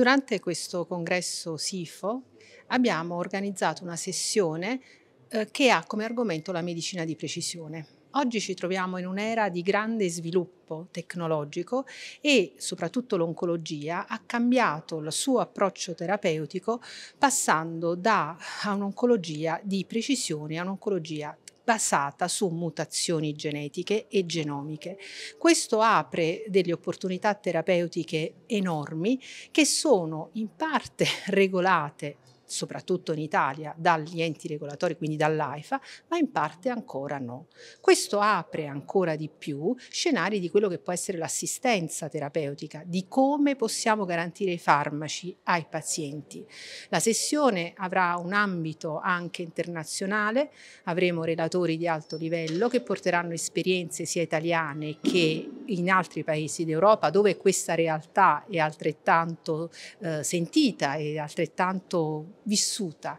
Durante questo congresso SIFO abbiamo organizzato una sessione eh, che ha come argomento la medicina di precisione. Oggi ci troviamo in un'era di grande sviluppo tecnologico e soprattutto l'oncologia ha cambiato il suo approccio terapeutico passando da un'oncologia di precisione a un'oncologia basata su mutazioni genetiche e genomiche. Questo apre delle opportunità terapeutiche enormi che sono in parte regolate soprattutto in Italia, dagli enti regolatori, quindi dall'AIFA, ma in parte ancora no. Questo apre ancora di più scenari di quello che può essere l'assistenza terapeutica, di come possiamo garantire i farmaci ai pazienti. La sessione avrà un ambito anche internazionale, avremo relatori di alto livello che porteranno esperienze sia italiane che in altri paesi d'Europa dove questa realtà è altrettanto eh, sentita e altrettanto vissuta